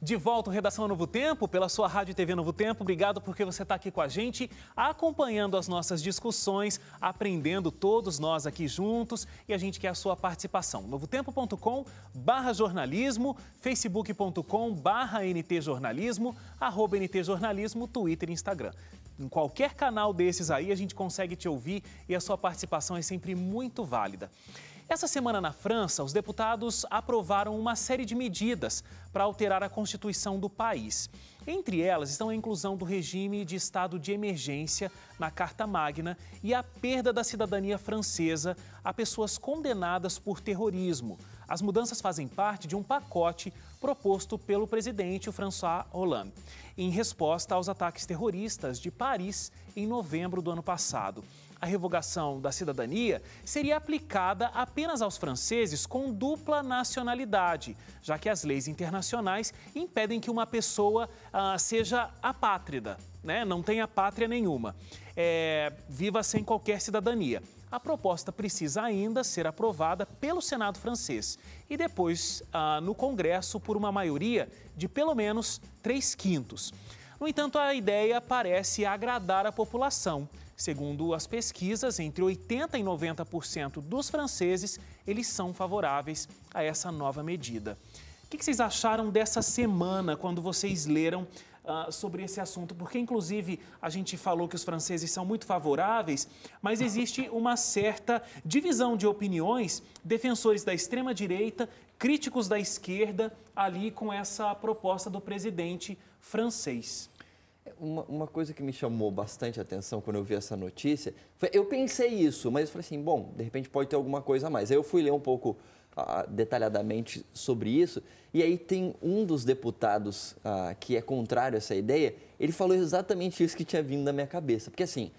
De volta, Redação Novo Tempo, pela sua Rádio e TV Novo Tempo. Obrigado porque você está aqui com a gente, acompanhando as nossas discussões, aprendendo todos nós aqui juntos e a gente quer a sua participação. novotempo.com barra jornalismo, facebook.com barra ntjornalismo, arroba ntjornalismo, Twitter e Instagram em qualquer canal desses aí, a gente consegue te ouvir e a sua participação é sempre muito válida. Essa semana na França, os deputados aprovaram uma série de medidas para alterar a constituição do país. Entre elas estão a inclusão do regime de estado de emergência na Carta Magna e a perda da cidadania francesa a pessoas condenadas por terrorismo. As mudanças fazem parte de um pacote proposto pelo presidente François Hollande, em resposta aos ataques terroristas de Paris em novembro do ano passado a revogação da cidadania seria aplicada apenas aos franceses com dupla nacionalidade, já que as leis internacionais impedem que uma pessoa ah, seja apátrida, né? não tenha pátria nenhuma, é, viva sem qualquer cidadania. A proposta precisa ainda ser aprovada pelo Senado francês e depois ah, no Congresso por uma maioria de pelo menos três quintos. No entanto, a ideia parece agradar a população. Segundo as pesquisas, entre 80% e 90% dos franceses eles são favoráveis a essa nova medida. O que vocês acharam dessa semana quando vocês leram uh, sobre esse assunto? Porque, inclusive, a gente falou que os franceses são muito favoráveis, mas existe uma certa divisão de opiniões, defensores da extrema-direita, críticos da esquerda, ali com essa proposta do presidente francês. É, uma, uma, coisa que me chamou bastante atenção quando eu vi essa notícia, foi, eu pensei isso, mas eu falei assim, bom, de repente pode ter alguma coisa a mais. Aí eu fui ler um pouco detalhadamente sobre isso, e aí tem um dos deputados ah, que é contrário a essa ideia, ele falou exatamente isso que tinha vindo na minha cabeça. Porque assim,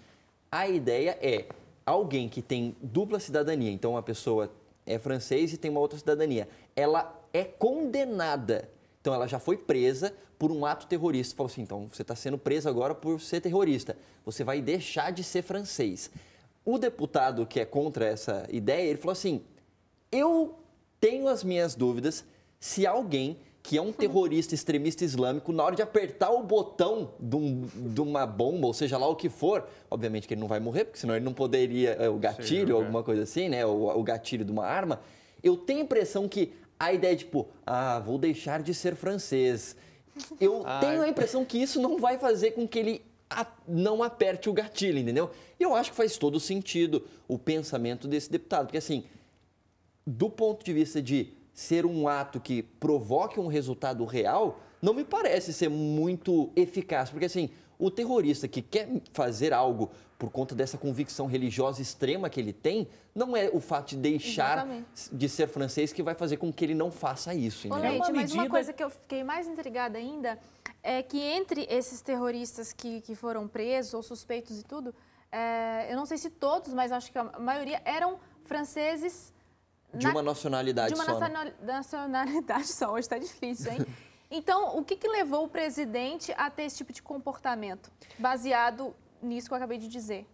a ideia é alguém que tem dupla cidadania, então uma pessoa é francês e tem uma outra cidadania, ela é condenada então ela já foi presa por um ato terrorista. Falou assim: então você está sendo presa agora por ser terrorista. Você vai deixar de ser francês. O deputado que é contra essa ideia, ele falou assim: eu tenho as minhas dúvidas se alguém que é um terrorista extremista islâmico, na hora de apertar o botão de, um, de, uma bomba, ou seja lá o que for, obviamente que ele não vai morrer, porque senão ele não poderia, é, o gatilho, Sim, alguma coisa assim, né? O, o gatilho de uma arma. Eu tenho a impressão que a ideia é, tipo, ah, vou deixar de ser francês. Eu ah, tenho a impressão que isso não vai fazer com que ele a, não aperte o gatilho, entendeu? Eu acho que faz todo sentido o pensamento desse deputado, porque assim, do ponto de vista de ser um ato que provoque um resultado real, não me parece ser muito eficaz, porque assim, o terrorista que quer fazer algo por conta dessa convicção religiosa extrema que ele tem, não é o fato de deixar Exatamente. de ser francês que vai fazer com que ele não faça isso. Ô, é mas medida... uma coisa que eu fiquei mais intrigada ainda é que entre esses terroristas que, que foram presos ou suspeitos e tudo, é, eu não sei se todos, mas acho que a maioria eram franceses... De uma nacionalidade só. De uma só, né? nacionalidade só, hoje está difícil, hein? Então, o que, que levou o presidente a ter esse tipo de comportamento, baseado nisso que eu acabei de dizer?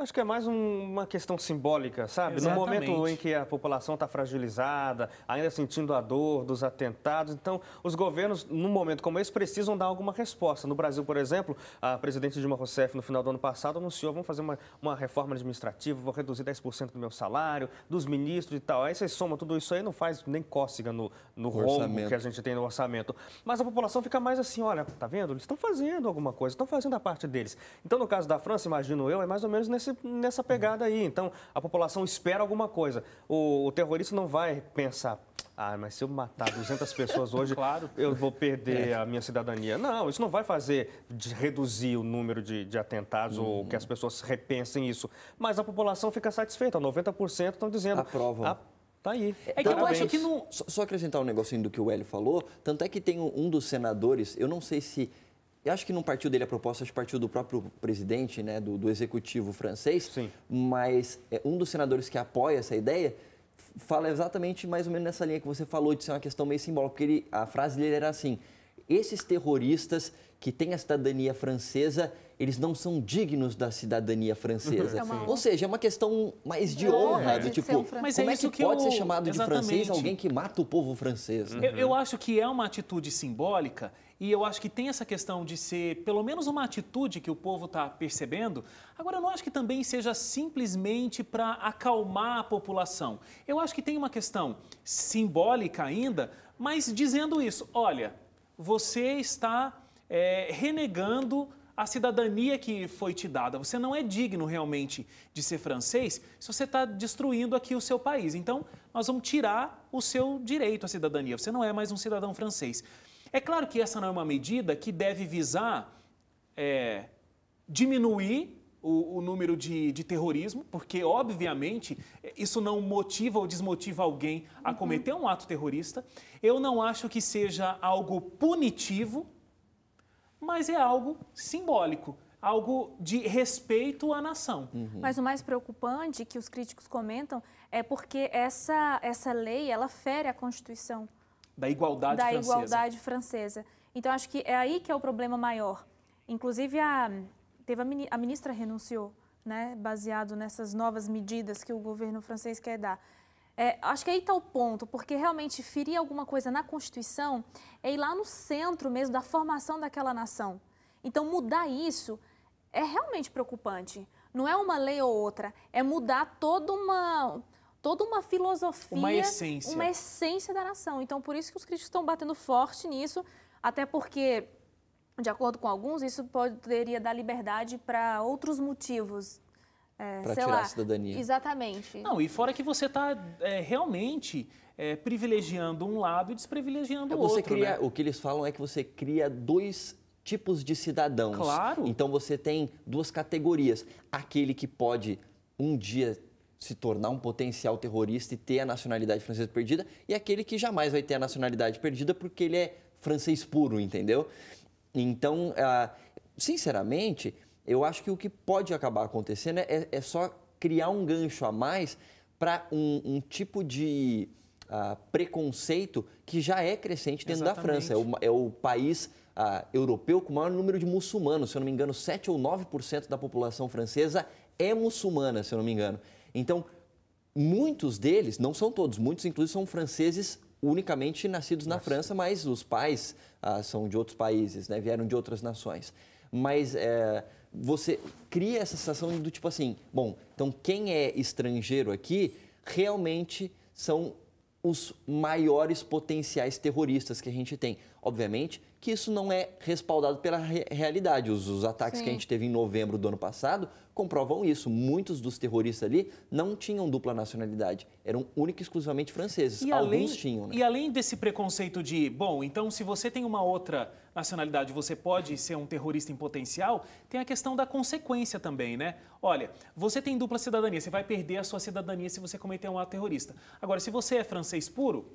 Acho que é mais um, uma questão simbólica, sabe? Exatamente. No momento em que a população está fragilizada, ainda sentindo a dor dos atentados. Então, os governos, num momento como esse, precisam dar alguma resposta. No Brasil, por exemplo, a presidente Dilma Rousseff, no final do ano passado, anunciou: vamos fazer uma, uma reforma administrativa, vou reduzir 10% do meu salário, dos ministros e tal. Aí você soma tudo isso aí, não faz nem cócega no, no rombo que a gente tem no orçamento. Mas a população fica mais assim: olha, tá vendo? Eles estão fazendo alguma coisa, estão fazendo a parte deles. Então, no caso da França, imagino eu, é mais ou menos nesse nesse, nessa pegada aí. Então, a população espera alguma coisa. O, o terrorista não vai pensar, ah, mas se eu matar 200 pessoas hoje, claro. eu vou perder é. a minha cidadania. Não, isso não vai fazer reduzir o número de, de atentados ou uhum. que as pessoas repensem isso. Mas a população fica satisfeita, 90% estão dizendo... Aprovam. A... Ah, tá aí. É que Parabéns. eu acho que não... Só, só acrescentar um negocinho do que o Hélio falou, tanto é que tem um dos senadores, eu não sei se acho que não partiu dele a proposta, acho que partiu do próprio presidente, né, do, do executivo francês. Sim. Mas é, um dos senadores que apoia essa ideia fala exatamente mais ou menos nessa linha que você falou de ser uma questão meio simbólica, porque ele, a frase dele era assim: esses terroristas que têm a cidadania francesa, eles não são dignos da cidadania francesa. É uma... Ou seja, é uma questão mais de é, honra, é. do tipo, é como é, é que, que pode eu... ser chamado Exatamente. de francês alguém que mata o povo francês? Eu, eu acho que é uma atitude simbólica e eu acho que tem essa questão de ser, pelo menos, uma atitude que o povo está percebendo. Agora, eu não acho que também seja simplesmente para acalmar a população. Eu acho que tem uma questão simbólica ainda, mas dizendo isso, olha, você está é, renegando a cidadania que foi te dada. Você não é digno realmente de ser francês se você está destruindo aqui o seu país. Então, nós vamos tirar o seu direito à cidadania. Você não é mais um cidadão francês. É claro que essa não é uma medida que deve visar é, diminuir o, o número de, de, terrorismo, porque, obviamente, eh, isso não motiva ou desmotiva alguém a uhum. cometer um ato terrorista. Eu não acho que seja algo punitivo, mas é algo simbólico. Algo de respeito à nação. Uhum. Mas o mais preocupante que os críticos comentam é porque essa, essa lei ela fere a Constituição da igualdade da francesa. Da igualdade francesa. Então acho que é aí que é o problema maior. Inclusive a teve a ministra renunciou, né, baseado nessas novas medidas que o governo francês quer dar. É, acho que aí está o ponto, porque realmente ferir alguma coisa na Constituição é ir lá no centro mesmo da formação daquela nação. Então, mudar isso é realmente preocupante. Não é uma lei ou outra, é mudar toda uma, toda uma filosofia, uma essência. uma essência da nação. Então, por isso que os críticos estão batendo forte nisso, até porque de acordo com alguns, isso poderia dar liberdade para outros motivos. É, para tirar lá, a cidadania. Exatamente. Não, e fora que você está é, realmente é, privilegiando um lado e desprivilegiando é, o outro. Cria, né? O que eles falam é que você cria dois tipos de cidadãos. Claro. Então você tem duas categorias. Aquele que pode um dia se tornar um potencial terrorista e ter a nacionalidade francesa perdida, e aquele que jamais vai ter a nacionalidade perdida porque ele é francês puro, entendeu? Então, ah, sinceramente, eu acho que o que pode acabar acontecendo é, é só criar um gancho a mais para um, um, tipo de ah, preconceito que já é crescente dentro Exatamente. da França. É o, é o país ah, europeu com o maior número de muçulmanos. Se eu não me engano, 7 ou 9% da população francesa é muçulmana, se eu não me engano. Então, muitos deles, não são todos, muitos inclusive são franceses unicamente nascidos Nossa. na França, mas os pais ah, são de outros países, né? vieram de outras nações. Mas é, você cria essa sensação do tipo assim, bom, então quem é estrangeiro aqui realmente são os maiores potenciais terroristas que a gente tem. Obviamente, que isso não é respaldado pela re realidade. Os, os ataques Sim. que a gente teve em novembro do ano passado comprovam isso. Muitos dos terroristas ali não tinham dupla nacionalidade, eram única e exclusivamente franceses. E Alguns além, tinham. Né? E além desse preconceito de, bom, então se você tem uma outra nacionalidade, você pode ser um terrorista em potencial, tem a questão da consequência também, né? Olha, você tem dupla cidadania, você vai perder a sua cidadania se você cometer um ato terrorista. Agora, se você é francês puro,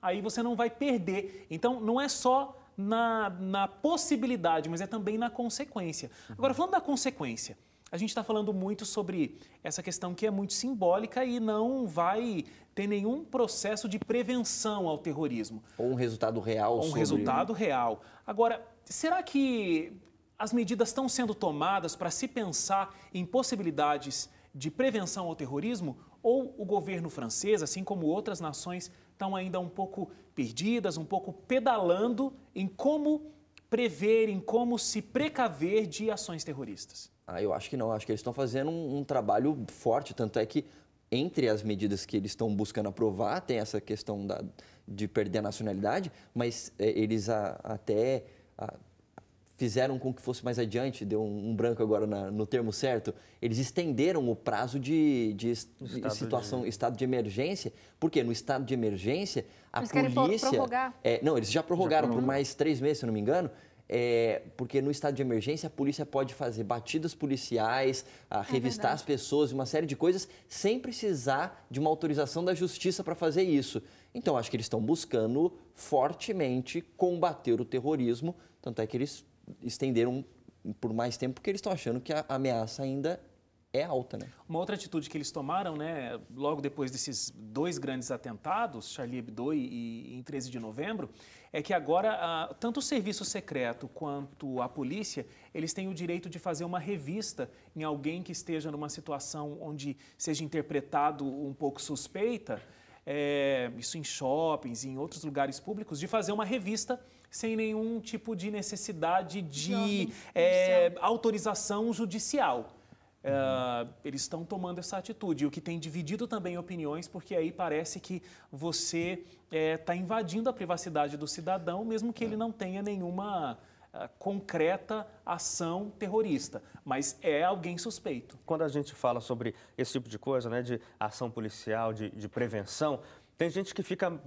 aí você não vai perder. Então, não é só na, na possibilidade, mas é também na consequência. Agora, falando da consequência, a gente está falando muito sobre essa questão que é muito simbólica e não vai ter nenhum processo de prevenção ao terrorismo. Ou um resultado real. Ou um sobre... resultado real. Agora, será que as medidas estão sendo tomadas para se pensar em possibilidades de prevenção ao terrorismo? Ou o governo francês, assim como outras nações, estão ainda um pouco perdidas, um pouco pedalando em como prever, em como se precaver de ações terroristas? Ah, eu acho que não. Acho que eles estão fazendo um, um trabalho forte. Tanto é que, entre as medidas que eles estão buscando aprovar, tem essa questão da, de perder a nacionalidade, mas é, eles a, até. A, fizeram com que fosse mais adiante, deu um, um branco agora na, no termo certo, eles estenderam o prazo de, de, estado situação, de... estado de emergência, porque no estado de emergência a eles polícia... É, não, eles já prorrogaram já por mais três meses, se não me engano, é, porque no estado de emergência a polícia pode fazer batidas policiais, é revistar as pessoas, uma série de coisas, sem precisar de uma autorização da justiça para fazer isso. Então, acho que eles estão buscando fortemente combater o terrorismo, tanto é que eles estenderam por mais tempo porque eles estão achando que a ameaça ainda é alta, né? Uma outra atitude que eles tomaram, né, logo depois desses dois grandes atentados, Charlie Hebdo e, e em 13 de novembro, é que agora a, ah, tanto o serviço secreto quanto a polícia, eles têm o direito de fazer uma revista em alguém que esteja numa situação onde seja interpretado um pouco suspeita, é, isso em shoppings, em outros lugares públicos, de fazer uma revista sem nenhum tipo de necessidade de, é, autorização judicial. Uhum. Uh, eles estão tomando essa atitude, o que tem dividido também opiniões, porque aí parece que você está é, tá invadindo a privacidade do cidadão, mesmo que uhum. ele não tenha nenhuma uh, concreta ação terrorista, mas é alguém suspeito. Quando a gente fala sobre esse tipo de coisa, né, de ação policial, de, de prevenção, tem gente que fica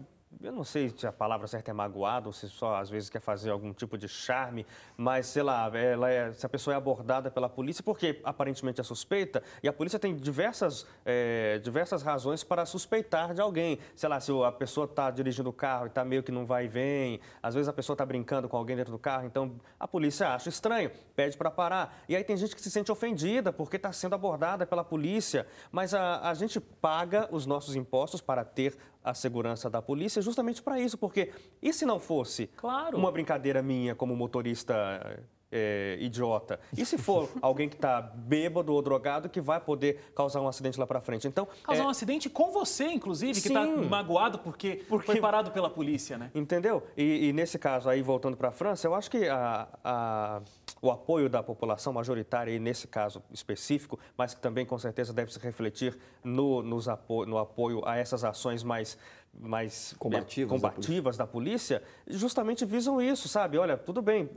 eu não sei se a palavra certa é magoado, ou se só às vezes quer fazer algum tipo de charme, mas sei lá, ela é, se a pessoa é abordada pela polícia, porque aparentemente é suspeita, e a polícia tem diversas, é, diversas razões para suspeitar de alguém. Sei lá, se a pessoa está dirigindo o carro e está meio que não vai e vem, às vezes a pessoa está brincando com alguém dentro do carro, então a polícia acha estranho, pede para parar. E aí tem gente que se sente ofendida porque está sendo abordada pela polícia, mas a, a gente paga os nossos impostos para ter a segurança da polícia justamente para isso, porque e se não fosse claro. uma brincadeira minha como motorista é, idiota. E se for alguém que está bêbado ou drogado que vai poder causar um acidente lá para frente? Então causar é... um acidente com você, inclusive, que está magoado porque, porque, foi parado pela polícia, né? Entendeu? E, e nesse caso aí voltando para a França, eu acho que a, a o apoio da população majoritária, e nesse caso específico, mas que também com certeza deve se refletir no, nos apo no apoio a essas ações mais mais combativas, combativas da, polícia. da, polícia. justamente visam isso, sabe? Olha, tudo bem,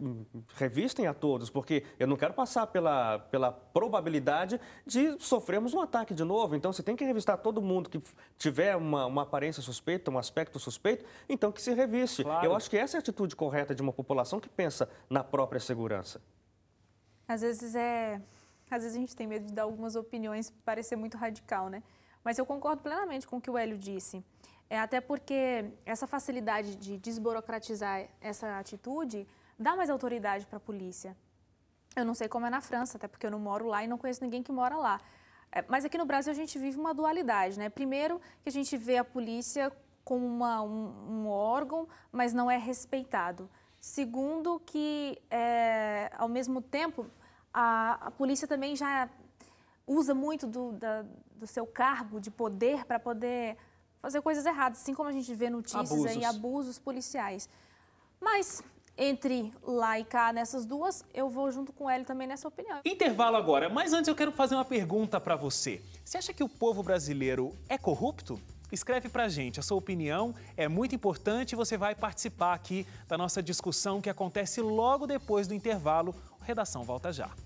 revistem a todos, porque eu não quero passar pela, pela probabilidade de sofrermos um ataque de novo. Então, você tem que revistar todo mundo que tiver uma, uma aparência suspeita, um aspecto suspeito, então que se reviste. Claro. Eu acho que essa é a atitude correta de uma população que pensa na própria segurança. Às vezes é... Às vezes a gente tem medo de dar algumas opiniões parecer muito radical, né? Mas eu concordo plenamente com o que o Hélio disse. É até porque essa facilidade de desburocratizar essa atitude dá mais autoridade para a polícia. Eu não sei como é na França, até porque eu não moro lá e não conheço ninguém que mora lá. É, mas aqui no Brasil a gente vive uma dualidade, né? Primeiro que a gente vê a polícia como uma, um, um órgão, mas não é respeitado. Segundo que, é, ao mesmo tempo, a, a, polícia também já usa muito do, da, do seu cargo de poder para poder fazer coisas erradas, assim como a gente vê notícias abusos. aí, abusos policiais. Mas entre lá e cá nessas duas, eu vou junto com ele também nessa opinião. Intervalo agora, mas antes eu quero fazer uma pergunta para você. Você acha que o povo brasileiro é corrupto? Escreve pra gente, a sua opinião é muito importante e você vai participar aqui da nossa discussão que acontece logo depois do intervalo. Redação volta já.